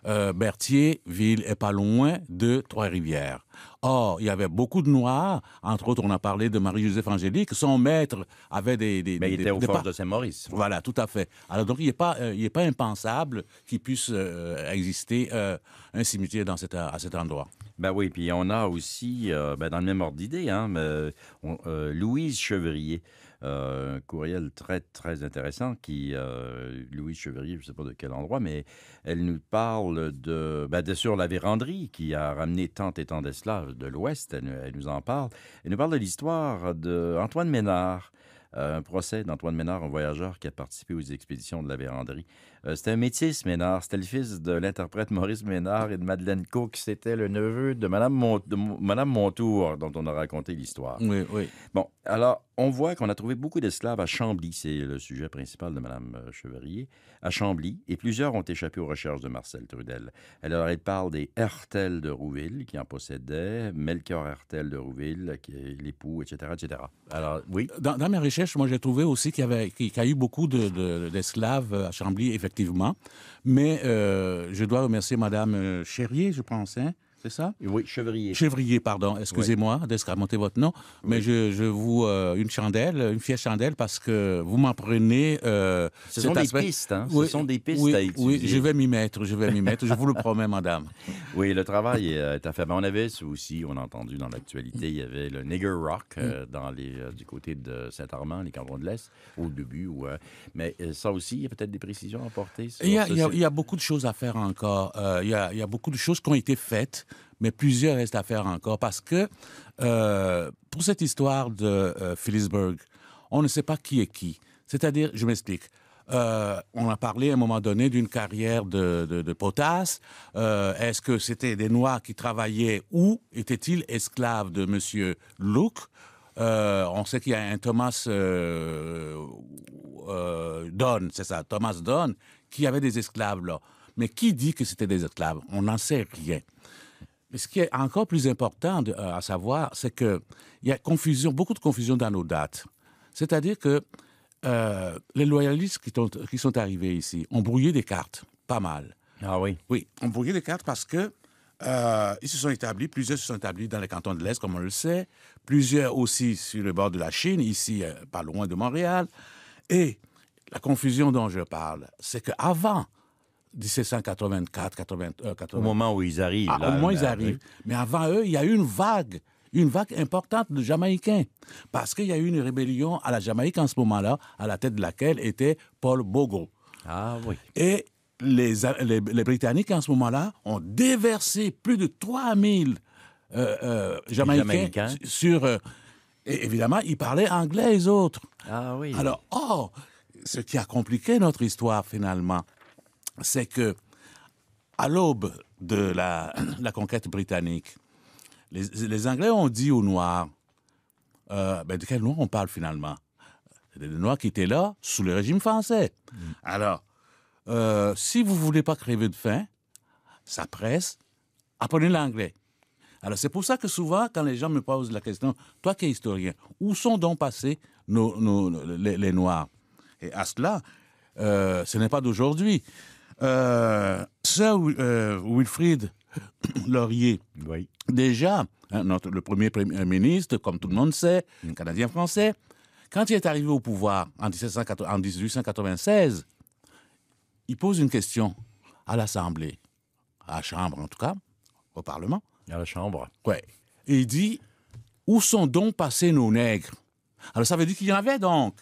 Speaker 3: euh, Berthier, ville est pas loin de Trois-Rivières. Or, il y avait beaucoup de Noirs, entre autres, on a parlé de Marie-Joseph Angélique, son maître avait des... Mais il était au fort de Saint-Maurice. Voilà, tout à fait. Alors donc, il n'est pas, euh, pas impensable qu'il puisse euh, exister euh, un cimetière dans cet, à cet endroit. Ben oui, puis on a aussi, ben, dans le même ordre d'idée, hein,
Speaker 1: Louise Chevrier, euh, un courriel très très intéressant qui, euh, Louis Chevrier, je ne sais pas de quel endroit, mais elle nous parle de, ben, la véranderie qui a ramené tant et tant d'esclaves de l'Ouest, elle, nous en parle. Elle nous parle de l'histoire d'Antoine Ménard. Euh, un procès d'Antoine Ménard, un voyageur qui a participé aux expéditions de la véranderie euh, c'était un métis, Ménard. C'était le fils de l'interprète Maurice Ménard et de Madeleine Cook. C'était le neveu de Madame, Madame Montour, dont on a raconté l'histoire. Oui, oui. Bon, alors, on voit qu'on a trouvé beaucoup d'esclaves à Chambly. C'est le sujet principal de Madame euh, Chevrier. À Chambly, et plusieurs ont échappé aux recherches de Marcel Trudel. Alors, elle parle des Hertel de Rouville, qui en possédaient, Melchior Hertel de Rouville, qui est l'époux, etc.,
Speaker 3: etc. Alors, oui. Dans, mes recherches, moi, j'ai trouvé aussi qu'il y, avait, y a eu beaucoup d'esclaves de, à Chambly, effectivement effectivement. Mais euh, je dois remercier Madame euh, Cherrier, je pense, hein, c'est ça Oui, Chevrier. Chevrier, pardon. Excusez-moi oui. votre nom, mais je, vous euh, une chandelle, une fière chandelle, parce que vous m'en prenez. Euh, ce, hein. sont des pistes, hein ce sont des pistes. à utiliser. Oui, je vais m'y mettre, je vais m'y mettre. je vous le promets, madame. Oui,
Speaker 1: le travail est euh, à faire. Ben, on avait aussi, on a entendu dans l'actualité, il y avait le Nigger Rock mm. dans les, du côté de Saint-Armand, les cantons de l'Est, au début. mais ça aussi, il y a peut-être des précisions à apporter. Il y, a, y
Speaker 3: beaucoup de choses à faire encore. il y a beaucoup de choses qui ont été faites mais plusieurs restent à faire encore parce que euh, pour cette histoire de euh, on ne sait pas qui est qui. C'est-à-dire, je m'explique. Euh, on a parlé à un moment donné d'une carrière de, potasse. Euh, est-ce que c'était des Noirs qui travaillaient ou étaient-ils esclaves de Monsieur Luke on sait qu'il y a un Thomas Don, c'est ça, Thomas Don, qui avait des esclaves là. Mais qui dit que c'était des esclaves On n'en sait rien. Mais ce qui est encore plus important euh, à savoir, c'est qu'il y a confusion, beaucoup de confusion dans nos dates. C'est-à-dire que euh, les loyalistes qui, sont arrivés ici ont brouillé des cartes, pas mal. Ah oui? Oui, ont brouillé des cartes parce que euh, ils se sont établis, plusieurs se sont établis dans les cantons de l'Est, comme on le sait, plusieurs aussi sur le bord de la Chine, ici, pas loin de Montréal. Et la confusion dont je parle, c'est qu'avant 1784, 81 euh, Au moment où ils arrivent. Ah, au moment où ils arrivent. Mais avant eux, il y a eu une vague, une vague importante de Jamaïcains. Parce qu'il y a eu une rébellion à la Jamaïque en ce moment-là, à la tête de laquelle était Paul Bogo. Ah oui. Et les, les, Britanniques, en ce moment-là, ont déversé plus de 3000 euh, euh Jamaïcains, sur... Euh, et évidemment, ils parlaient anglais, les autres. Ah oui. Alors, oh, ce qui a compliqué notre histoire, finalement, c'est que à l'aube de la, conquête britannique, les, Anglais ont dit aux Noirs, euh, ben, de quels Noirs on parle finalement euh, Les Noirs qui étaient là sous le régime français. Mm. Alors, euh, si vous voulez pas crever de faim, ça presse, apprenez l'anglais. Alors c'est pour ça que souvent, quand les gens me posent la question, toi qui es historien, où sont donc passés nos, nos, les, Noirs Et à cela, ce n'est pas d'aujourd'hui. Sir euh, ça, euh, Wilfrid Laurier, déjà, hein, notre, le premier, premier ministre, comme tout le monde sait, un Canadien-Français, quand il est arrivé au pouvoir en, 1896, il pose une question à l'Assemblée, à la Chambre en tout cas, au Parlement. À la Chambre. Oui. Et il dit Où sont donc passés nos nègres Alors ça veut dire qu'il y en avait donc.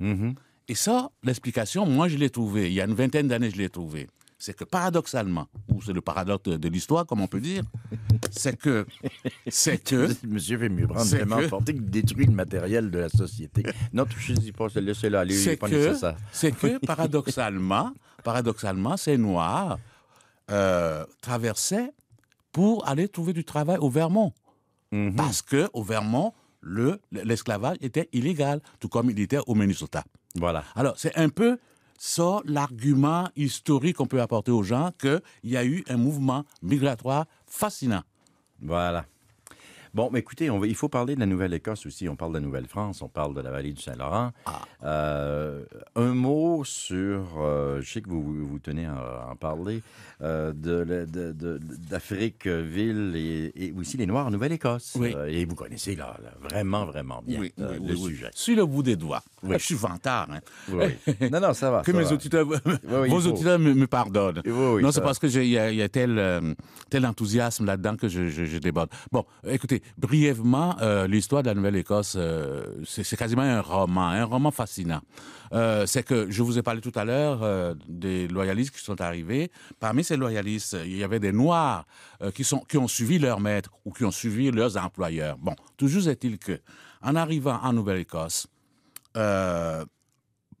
Speaker 3: Mm-hmm. Et ça, l'explication, moi, je l'ai trouvée. Il y a une vingtaine d'années, je l'ai trouvée. C'est que paradoxalement, ou c'est le paradoxe de l'histoire, comme on peut dire, c'est que, c'est que. Monsieur Vémurand vraiment que... détruit le matériel de la société. Non, ne dis pas, laissez-la aller, c'est pas C'est que paradoxalement, paradoxalement, ces Noirs euh, traversaient pour aller trouver du travail au Vermont, mhm. parce que au Vermont, l'esclavage était illégal, tout comme il était au Minnesota. Voilà. Alors, c'est un peu ça l'argument historique qu'on peut apporter aux gens qu'il y a eu un mouvement migratoire fascinant. Voilà. Bon, mais écoutez, on il faut parler de la Nouvelle-Écosse aussi. On parle de
Speaker 1: la Nouvelle-France, on parle de la vallée du Saint-Laurent. Ah. Euh, un mot sur, euh, je sais que vous, vous, tenez à en parler, euh, d'Afrique, de, ville et, aussi les Noirs en Nouvelle-Écosse. Oui. et vous connaissez là, vraiment, vraiment bien le sujet.
Speaker 3: suis le bout des doigts. Je suis ventard. Hein. Oui. non, non, ça va. Que ça mes va. vos auditeurs me, me, pardonnent. non, c'est parce qu'il y, y, a tel, tel enthousiasme là-dedans que je, je déborde. Bon, écoutez, brièvement euh, l'histoire de la Nouvelle-Écosse. Euh, c'est quasiment un roman, un roman fascinant. Euh, c'est que je vous ai parlé tout à l'heure des loyalistes qui sont arrivés. Parmi ces loyalistes, il y avait des Noirs qui, sont, qui ont suivi leurs maîtres ou qui ont suivi leurs employeurs. Bon, toujours est-il que, en arrivant en Nouvelle-Écosse,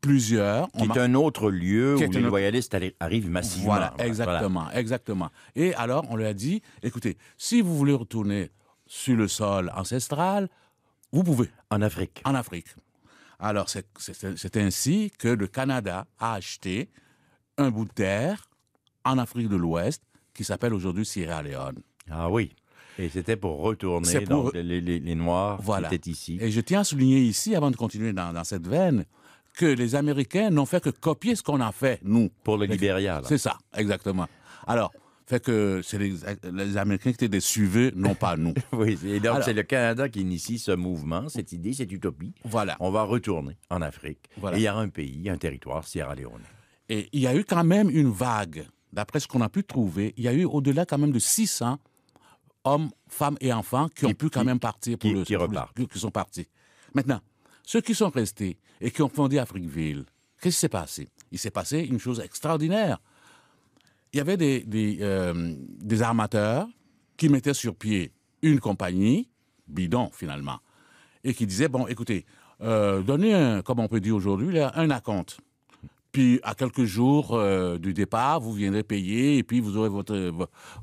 Speaker 3: plusieurs. Qui est un autre lieu où les loyalistes arrivent massivement. Voilà, exactement, exactement. Et alors, on leur a dit, écoutez, si vous voulez retourner sur le sol ancestral, vous pouvez. En Afrique. En Afrique. Alors, c'est ainsi que le Canada a acheté un bout de terre en Afrique de l'Ouest qui s'appelle aujourd'hui Sierra Leone. Ah oui. Et c'était pour retourner les, Noirs qui étaient ici. Et je tiens à souligner ici, avant de continuer dans, dans cette veine, que les Américains n'ont fait que copier ce qu'on a fait, nous. Pour le Libéria, C'est ça, exactement. Alors, fait que c'est les, Américains qui étaient des non pas nous. oui, et donc c'est le Canada qui initie ce mouvement, cette idée, cette utopie. Voilà. On va retourner en Afrique. Voilà. il y a un pays, un territoire, Sierra Leone. Et il y a eu quand même une vague, d'après ce qu'on a pu trouver, il y a eu au-delà quand même de 600 hommes, femmes et enfants qui, ont pu quand même partir pour qui, le... Qui repartent. qui sont partis. Maintenant, ceux qui sont restés et qui ont fondé Afriqueville, qu'est-ce qui s'est passé Il s'est passé une chose extraordinaire il y avait des, euh, des, armateurs qui mettaient sur pied une compagnie, bidon finalement, et qui disaient, bon, écoutez, euh, donnez, comme on peut dire aujourd'hui, un acompte. Puis à quelques jours euh, du départ, vous viendrez payer et puis vous aurez votre,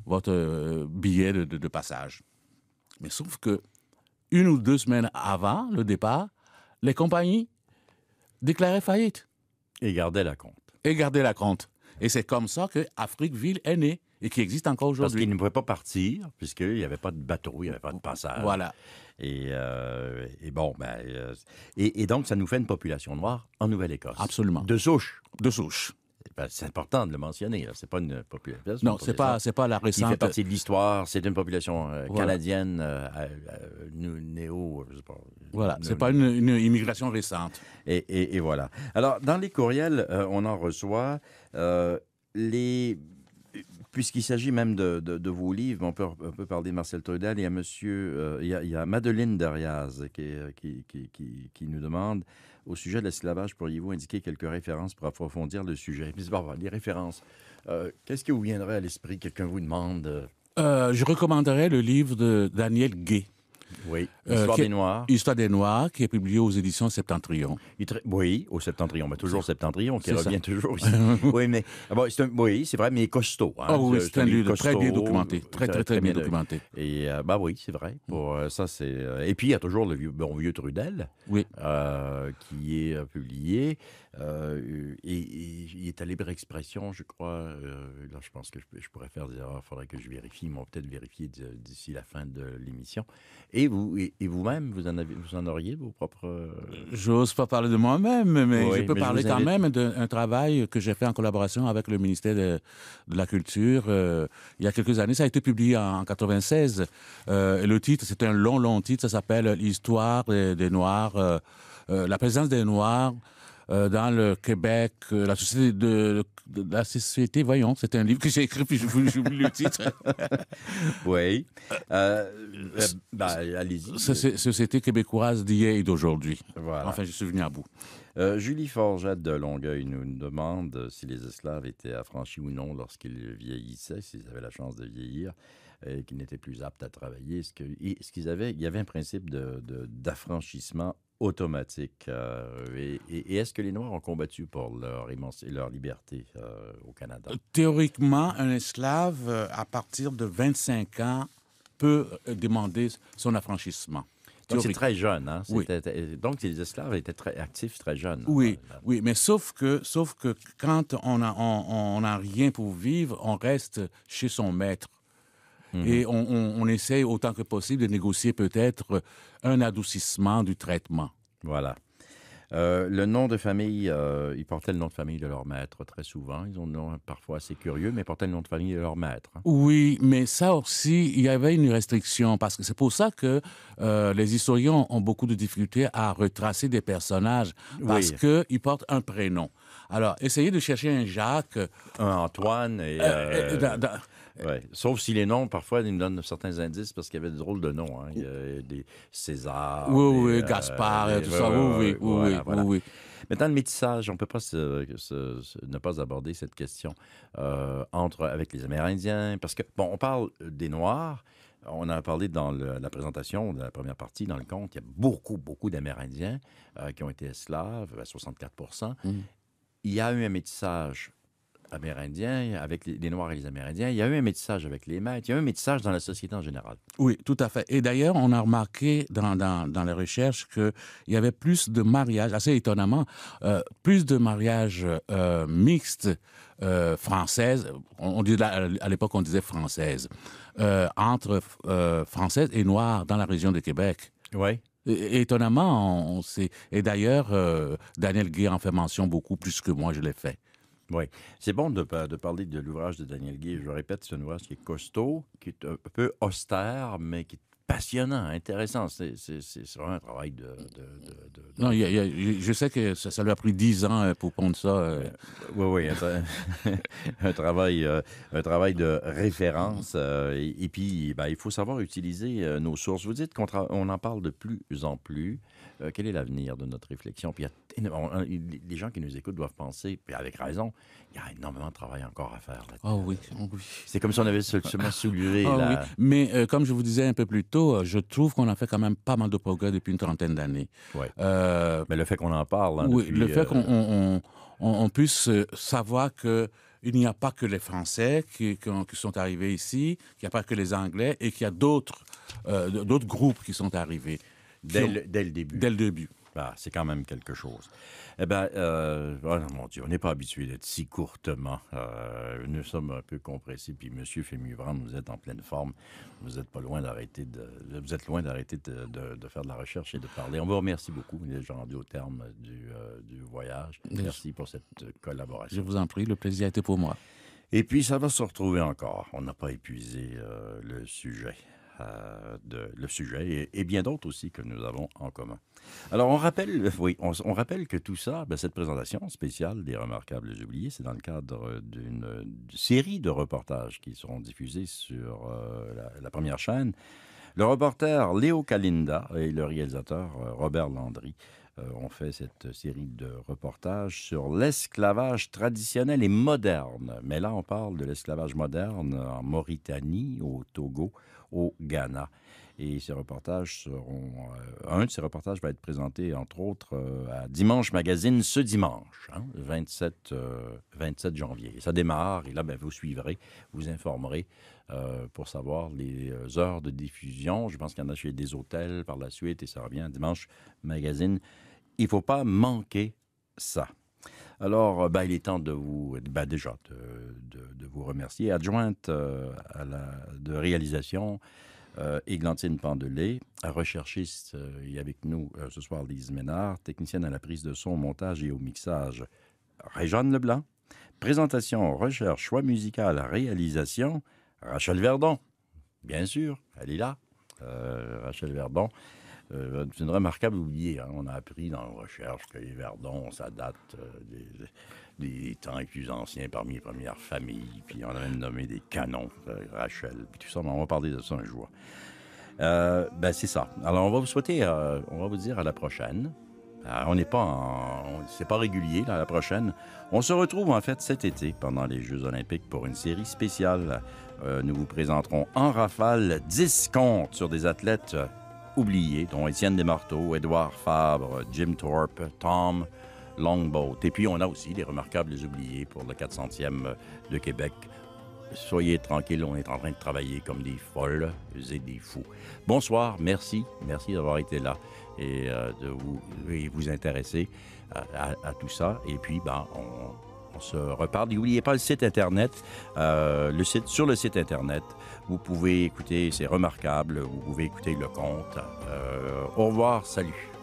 Speaker 3: votre billet de, passage. Mais sauf que une ou deux semaines avant le départ, les compagnies déclaraient faillite. Et gardaient la compte. Et gardaient la compte. Et c'est comme ça que Afriqueville est née et qui existe encore aujourd'hui. Parce qu'il ne pouvait pas partir, puisqu'il n'y avait pas de bateau, il n'y avait pas de passage. Voilà. Et, euh, bon, ben,
Speaker 1: euh, et, donc, ça nous fait une population noire en Nouvelle-Écosse. Absolument.
Speaker 3: De souche. De souche.
Speaker 1: Ben, c'est important de le mentionner. C'est pas une population. Non, c'est pas, c'est pas la récente. Qui fait partie de l'histoire. C'est une population euh, canadienne néo. Je sais pas, voilà, c'est pas une, immigration récente. Et, et, voilà. Alors, dans les courriels, on en reçoit. Euh, les puisqu'il s'agit même de, vos livres, on peut un parler de Marcel Trudel. Il y a, monsieur, euh, il, y a, Madeleine Dariaz euh, qui, nous demande au sujet de l'esclavage, pourriez-vous indiquer quelques références pour approfondir le sujet Les références. Qu'est-ce qui vous viendrait à l'esprit Quelqu'un vous demande
Speaker 3: Je recommanderais le livre de Daniel Gay oui. Euh, Histoire des Noirs. Histoire des Noirs, qui est publié aux éditions Septentrion. Oui, au Septentrion. Mais toujours Septentrion, qui revient toujours
Speaker 1: oui, mais ah oui, c'est vrai, mais costaud. Hein. Ah oui, c'est un livre très bien documenté. Euh, très, très, très, bien, documenté. Et euh, bah oui, c'est vrai. Pour, ça, c'est. et puis, il y a toujours le vieux, bon vieux Trudel, qui est publié. et il est à libre expression, je crois. là, je pense que je, je pourrais faire des erreurs. Il faudrait que je vérifie. Mais on va peut-être vérifier d'ici la fin de l'émission. Et vous, et, vous-même, vous en vous en auriez vos
Speaker 3: propres. Euh, J'ose pas parler de moi-même, mais je peux parler quand même d'un travail que j'ai fait en collaboration avec le ministère de, la Culture. Euh, il y a quelques années, ça a été publié en, 1996. 96. Euh, et le titre, c'est un long, long titre. Ça s'appelle L'histoire des, Noirs, la présence des Noirs euh, dans le Québec, euh, la société de, la société, voyons, c'est un livre que j'ai écrit puis oublié le titre. oui. Euh, euh ben, allez-y. Société québécoise d'hier et d'aujourd'hui. Voilà. Enfin,
Speaker 1: je suis venu à bout. Julie Forgette de Longueuil nous demande si les esclaves étaient affranchis ou non lorsqu'ils vieillissaient, s'ils avaient la chance de vieillir et qu'ils n'étaient plus aptes à travailler. Est-ce qu'ils avaient, il y avait un principe d'affranchissement automatique. Euh, et, est-ce que les Noirs ont combattu pour leur, immense, leur liberté euh, au Canada?
Speaker 3: Théoriquement, un esclave, euh, à partir de 25 ans, peut demander son affranchissement. c'est très jeune. Hein?
Speaker 1: Donc, les esclaves étaient très actifs très jeunes. Oui,
Speaker 3: oui mais sauf que, sauf que quand on n'a on a rien pour vivre, on reste chez son maître. Et mhm. on, essaye autant que possible de négocier peut-être un adoucissement du traitement. Voilà. Euh, le nom de famille, euh, ils portaient le nom de famille de leur maître très
Speaker 1: souvent. Ils ont nom parfois assez curieux, mais portaient le nom de famille de leur maître.
Speaker 3: Hein. Oui, mais ça aussi, il y avait une restriction parce que c'est pour ça que euh, les historiens ont beaucoup de difficultés à retracer des personnages parce que qu'ils portent un prénom. Alors, essayez de chercher un Jacques, un Antoine et. Euh, Sauf si les noms, parfois, ils
Speaker 1: nous donnent certains indices parce qu'il y avait des drôles de noms. Hein. Il y a des César. des, euh, Gaspard, tout ça. Oui, oui, oui. Maintenant, le métissage, on ne peut pas ne pas aborder cette question euh, entre avec les Amérindiens, parce que, bon, on parle euh, des Noirs, on a parlé dans la présentation de la première partie, dans le conte, il y a beaucoup, beaucoup d'Amérindiens qui ont été esclaves, à 64 mmh. Il y a eu un métissage amérindiens, avec les, Noirs et les Amérindiens, il y a eu un métissage avec les maîtres, il y a eu un métissage dans la société en général.
Speaker 3: Oui, tout à fait. Et d'ailleurs, on a remarqué dans, dans, dans les recherches qu'il y avait plus de mariages, assez étonnamment, euh, plus de mariages euh, mixtes euh, françaises, on, dit, à l'époque on disait françaises, entre françaises et noires dans la région de Québec. Oui. étonnamment, on, sait. Et d'ailleurs, Daniel Guy en fait mention beaucoup plus que moi, je l'ai fait.
Speaker 1: Oui. C'est bon de, parler de l'ouvrage de Daniel Guy. Je le répète, c'est un ouvrage qui est costaud, qui est un peu austère, mais qui est passionnant, intéressant. C'est vraiment un travail de...
Speaker 3: non, y a, je sais que ça, lui a pris dix ans euh, pour prendre ça. Euh. Oui, oui,
Speaker 1: un, travail, euh, un travail de référence. et, puis, ben, il faut savoir utiliser nos sources. Vous dites qu'on en parle de plus en plus. Euh, quel est l'avenir de notre réflexion il y a hein, les gens qui nous écoutent doivent penser, et avec raison, il y a énormément de travail encore à faire. oh oui,
Speaker 3: C'est comme si on avait seulement soulevé. Ah la... Mais euh, comme je vous disais un peu plus tôt, euh, je trouve qu'on a fait quand même pas mal de progrès depuis une trentaine d'années. Mais le fait qu'on en parle. Hein, le fait qu'on puisse savoir que il n'y a pas que les Français qui, qui, sont arrivés ici, qu'il n'y a pas que les Anglais et qu'il y a d'autres groupes qui sont arrivés. Dès, le, début. Dès le début.
Speaker 1: Bah, c'est quand même quelque chose. Eh bien, euh, oh mon Dieu, on n'est pas habitué d'être si courtement. Euh, nous sommes un peu compressés, puis Monsieur Fémivran, vous êtes en pleine forme. Vous êtes pas loin d'arrêter de, vous êtes loin d'arrêter de, faire de la recherche et de parler. On vous remercie beaucoup, Vous êtes rendu au terme du euh, voyage. Merci pour cette collaboration. Je vous en prie, le plaisir a été pour moi. Et puis, ça va se retrouver encore. On n'a pas épuisé le sujet. Euh, de le sujet et, bien d'autres aussi que nous avons en commun. Alors, on rappelle, que tout ça, ben, cette présentation spéciale des Remarquables Oubliés, c'est dans le cadre d'une série de reportages qui seront diffusés sur euh, la, première chaîne. Le reporter Léo Kalinda et le réalisateur euh, Robert Landry ont fait cette série de reportages sur l'esclavage traditionnel et moderne. Mais là, on parle de l'esclavage moderne en Mauritanie, au Togo, au Ghana. Et ces reportages seront. Euh, un de ces reportages va être présenté, entre autres, euh, à Dimanche Magazine ce dimanche, 27, hein, 27 euh, janvier. Et ça démarre, et là, ben, vous suivrez, vous informerez pour savoir les heures de diffusion. Je pense qu'il y en a chez des hôtels par la suite, et ça revient à Dimanche Magazine. Il ne faut pas manquer ça. Alors, euh, bah, il est temps de vous, bah, déjà, de, vous remercier. Adjointe euh, à la, de réalisation, euh, Églantine Pandelé, recherchiste euh, et avec nous ce soir, Lise Ménard, technicienne à la prise de son, montage et au mixage, Réjeanne Leblanc. Présentation, recherche, choix musical, réalisation, Rachel Verdon. Bien sûr, elle est là, Rachel Verdon. Euh, c'est une remarquable oubliée. Hein. On a appris dans nos recherches que les Verdons, ça date euh, des, temps les plus anciens parmi les premières familles. Puis on a même nommé des canons, euh, Rachel, puis tout ça. on va parler de ça un jour. ben c'est ça. Alors on va vous souhaiter, on va vous dire à la prochaine. on n'est pas, en... c'est pas régulier là, la prochaine. On se retrouve en fait cet été pendant les Jeux Olympiques pour une série spéciale. nous vous présenterons en rafale 10 comptes sur des athlètes dont Étienne Desmarteaux, Édouard Fabre, Jim Thorpe, Tom Longboat. Et puis, on a aussi les remarquables oubliés pour le 400e de Québec. Soyez tranquilles, on est en train de travailler comme des folles et des fous. Bonsoir, merci, merci d'avoir été là et euh, de vous, intéresser à, à, tout ça. Et puis, ben, on, on se reparle. N'oubliez pas le site Internet. Euh, le site, sur le site Internet, vous pouvez écouter, c'est remarquable, vous pouvez écouter le compte. Euh, au revoir, salut.